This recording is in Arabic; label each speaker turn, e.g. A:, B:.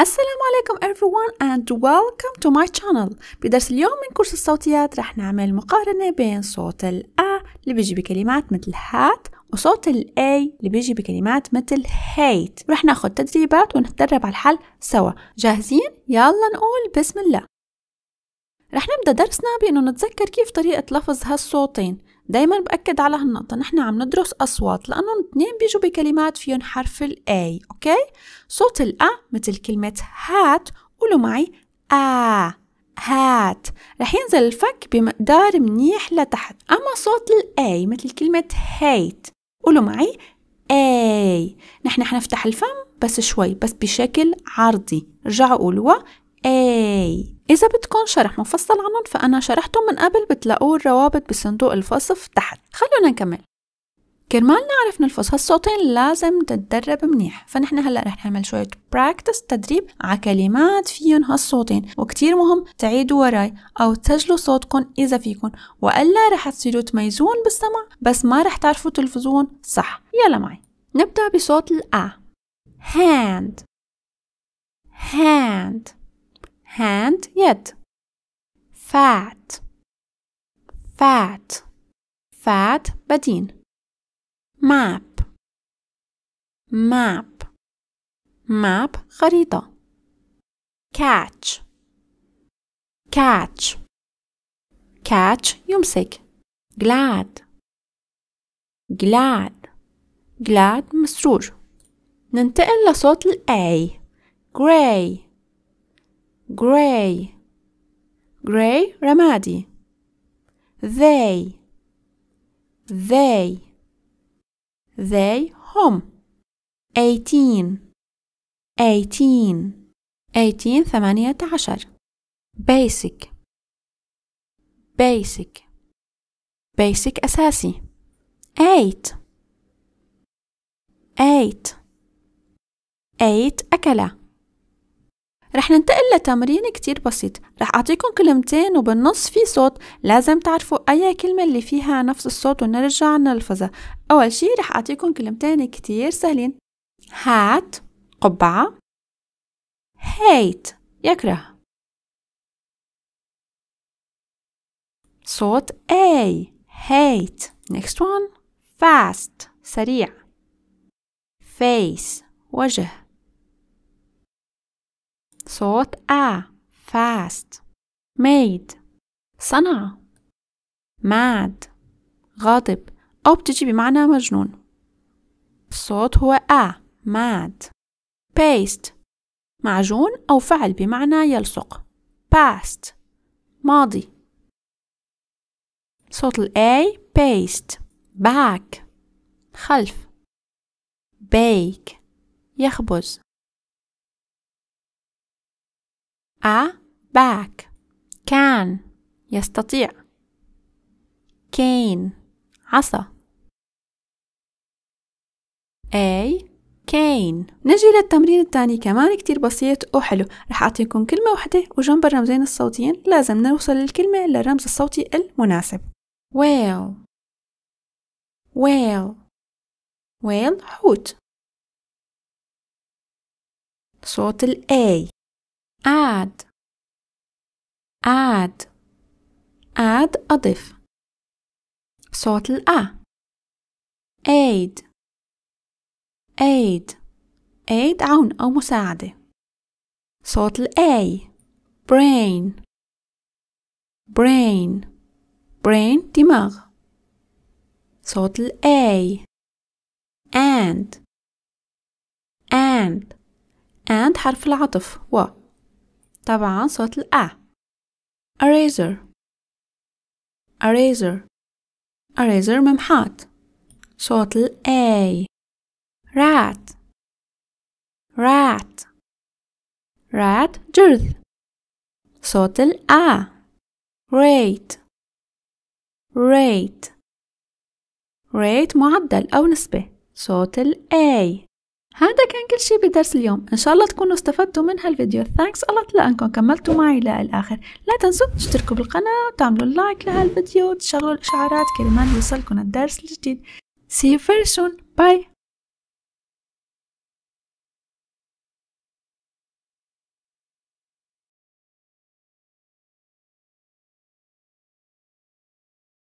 A: السلام عليكم everyone and welcome to my channel بدرس اليوم من كورس الصوتيات رح نعمل مقارنة بين صوت الـ A اللي بيجي بكلمات مثل hat وصوت الـ A اللي بيجي بكلمات مثل hate رح ناخد تدريبات ونتدرب على الحل سوا جاهزين؟ يلا نقول بسم الله رح نبدأ درسنا بأنه نتذكر كيف طريقة لفظ هالصوتين دايما بأكد على هالنقطة نحن عم ندرس أصوات لأنهم اثنين بيجوا بكلمات فيهم حرف الأي أوكي؟ صوت الأ مثل كلمة هات قولوا معي آ هات رح ينزل الفك بمقدار منيح لتحت أما صوت الـ A مثل كلمة هيت قولوا معي A نحن حنفتح الفم بس شوي بس بشكل عرضي رجعوا قولوها أي إذا بدكم شرح مفصل عنهم فأنا شرحتهم من قبل بتلاقوا الروابط بصندوق الوصف تحت خلونا نكمل كرمال نعرف نلفظ هالصوتين لازم تتدرب منيح فنحن هلا رح نعمل شوية براكتس تدريب على كلمات فيهم هالصوتين وكتير مهم تعيدوا وراي أو تسجلوا صوتكم إذا فيكم وإلا رح تصيروا تميزون بالسمع بس ما رح تعرفوا تلفظون صح يلا معي نبدأ بصوت الأ hand hand hand yet fat fat fat بدين map map map خريطة catch catch catch يمسك glad glad glad مسرور ننتقل لصوت ال A gray gray gray رمادي they they they هم 18 18 18 18 basic basic basic أساسي 8 8 8 أكل رح ننتقل لتمرين كتير بسيط رح أعطيكم كلمتين وبالنص في صوت لازم تعرفوا أي كلمة اللي فيها نفس الصوت ونرجع نلفظها أول شي رح أعطيكم كلمتين كتير سهلين هات قبعة هيت يكره صوت A هيت next one fast سريع face وجه صوت آ fast made صنع mad غاضب أو بتجي بمعنى مجنون الصوت هو آ mad paste معجون أو فعل بمعنى يلصق past ماضي صوت ال A paste back خلف bake يخبز a back كان يستطيع cane عصا a كين نجي للتمرين الثاني كمان كتير بسيط وحلو رح أعطيكم كلمة واحدة وجنب الرمزين الصوتيين لازم نوصل الكلمة للرمز الصوتي المناسب whale whale whale حوت صوت ال add add add أضف صوت الـ أ aid aid aid عون أو مساعدة صوت الـ A brain brain brain دماغ صوت الـ A and and and حرف العطف و طبعا صوت الأ eraser eraser eraser ممحات صوت ال A rat rat rat جرذ صوت ال A rate rate rate معدل أو نسبة صوت ال A هذا كان كل شيء بدرس اليوم إن شاء الله تكونوا استفدتوا من هالفيديو thanks a lot لأنكم كملتوا معي للآخر لا تنسوا تشتركوا بالقناة وتعملوا لايك لهالفيديو وتشغلوا الإشعارات كرمال يوصلكم الدرس الجديد see you very soon bye